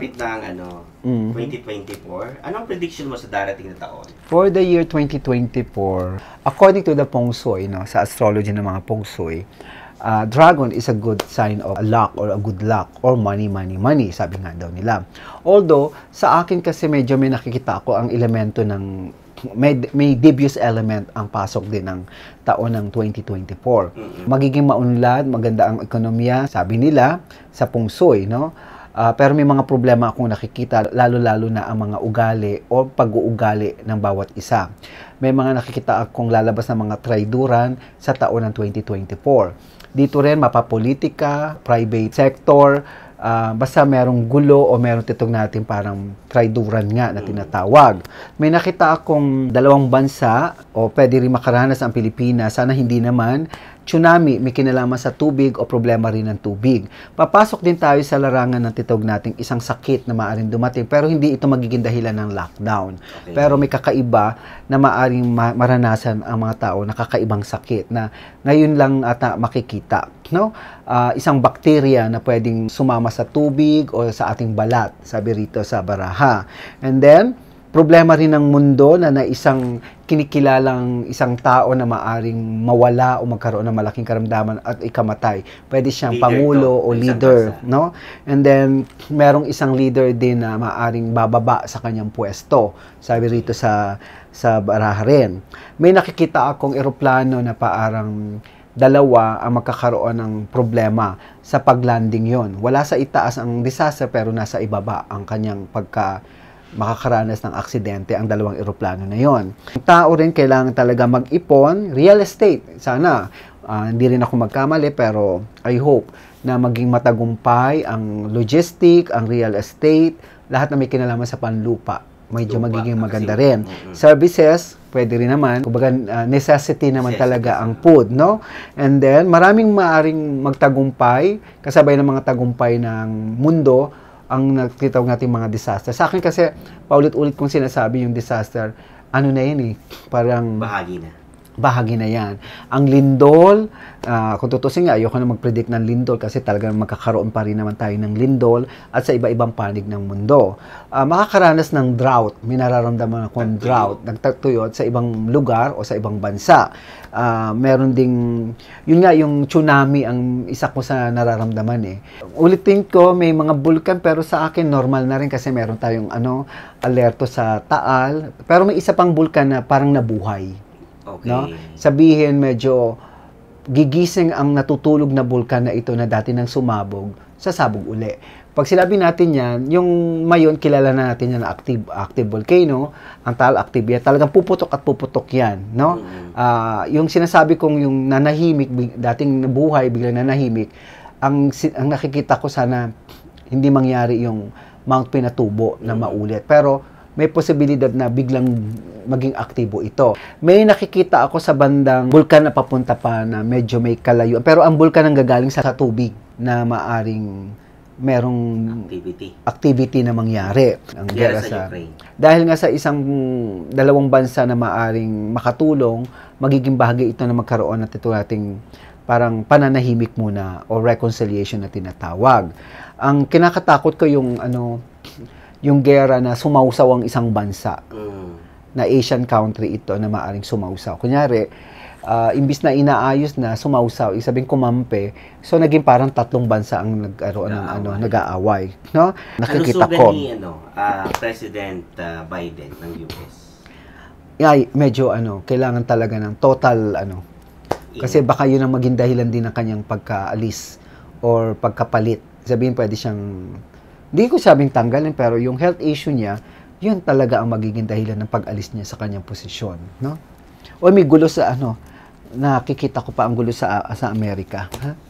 kapit ng ano, mm. Mm-hmm. 2024. Anong prediction mo sa darating na taon? For the year 2024, according to the Pong Sui, no, sa astrology ng mga Pong Sui, uh, dragon is a good sign of luck or a good luck or money, money, money, sabi nga daw nila. Although, sa akin kasi medyo may nakikita ako ang elemento ng may, may dubious element ang pasok din ng taon ng 2024. Magiging maunlad, maganda ang ekonomiya, sabi nila, sa pungsoy, no? Uh, pero may mga problema akong nakikita, lalo-lalo na ang mga ugali o pag-uugali ng bawat isa. May mga nakikita akong lalabas ng mga traiduran sa taon ng 2024. Dito rin mapapolitika, private sector, uh, basta merong gulo o merong titong natin parang traiduran nga na tinatawag. May nakita akong dalawang bansa o pwede rin makaranas ang Pilipinas, sana hindi naman, tsunami, may kinalaman sa tubig o problema rin ng tubig. Papasok din tayo sa larangan ng titog nating isang sakit na maaaring dumating pero hindi ito magiging dahilan ng lockdown. Okay. Pero may kakaiba na maaaring maranasan ang mga tao na kakaibang sakit na ngayon lang ata makikita. No? Uh, isang bakterya na pwedeng sumama sa tubig o sa ating balat, sabi rito sa baraha. And then, problema rin ng mundo na na isang kinikilalang isang tao na maaring mawala o magkaroon ng malaking karamdaman at ikamatay. Pwede siyang leader, pangulo no? o leader, no? And then merong isang leader din na maaring bababa sa kanyang pwesto. Sabi rito sa sa baraha rin. May nakikita akong eroplano na paarang dalawa ang magkakaroon ng problema sa paglanding yon. Wala sa itaas ang disaster pero nasa ibaba ang kanyang pagka makakaranas ng aksidente ang dalawang eroplano na yon. Ang tao rin kailangan talaga mag-ipon, real estate, sana. Uh, hindi rin ako magkamali pero I hope na maging matagumpay ang logistic, ang real estate, lahat na may kinalaman sa panlupa. Medyo Lupa, magiging maganda rin. Mm-hmm. Services, pwede rin naman. Kumbaga, uh, necessity naman necessity. talaga ang food, no? And then, maraming maaring magtagumpay, kasabay ng mga tagumpay ng mundo, ang nakikita ng ating mga disaster. Sa akin kasi, paulit-ulit kong sinasabi yung disaster, ano na yun eh, parang... Bahagi na bahagi na yan. Ang lindol, uh, kung tutusin nga, ayoko na mag-predict ng lindol kasi talaga magkakaroon pa rin naman tayo ng lindol at sa iba-ibang panig ng mundo. Uh, makakaranas ng drought, may nararamdaman akong drought, nagtatuyot sa ibang lugar o sa ibang bansa. Uh, meron ding, yun nga yung tsunami ang isa ko sa nararamdaman eh. Ulitin ko, may mga bulkan pero sa akin normal na rin kasi meron tayong ano, alerto sa Taal. Pero may isa pang bulkan na parang nabuhay Okay. No? Sabihin medyo gigising ang natutulog na bulkan na ito na dati nang sumabog, sasabog uli. Pag sinabi natin yan, yung mayon, kilala na natin yan na active, active volcano, ang tal active yan, talagang puputok at puputok yan. No? Mm-hmm. Uh, yung sinasabi kong yung nanahimik, dating nabuhay, biglang nanahimik, ang, ang nakikita ko sana hindi mangyari yung Mount Pinatubo na mm-hmm. maulit. Pero may posibilidad na biglang maging aktibo ito. May nakikita ako sa bandang bulkan na papunta pa na medyo may kalayo. Pero ang bulkan ang gagaling sa, sa tubig na maaring merong activity, activity na mangyari. Ang gera sa, sa Dahil nga sa isang dalawang bansa na maaring makatulong, magiging bahagi ito na magkaroon ng ito nating parang pananahimik muna o reconciliation na tinatawag. Ang kinakatakot ko yung ano yung gera na sumausaw ang isang bansa. Mm. Na Asian country ito na maaring sumausaw. Kunyari, uh, imbis na inaayos na sumausaw, isabing kumampe, so naging parang tatlong bansa ang nag ano, ng, ano, nag-aaway. No? Ano Nakikita ano ko. Ni, ano, uh, President uh, Biden ng US? Ay, medyo ano, kailangan talaga ng total ano. Kasi baka yun ang maging dahilan din ng kanyang pagkaalis or pagkapalit. Sabihin pwede siyang hindi ko sabing tanggalin, pero yung health issue niya, yun talaga ang magiging dahilan ng pag-alis niya sa kanyang posisyon. No? O may gulo sa ano, nakikita ko pa ang gulo sa, sa Amerika. Ha?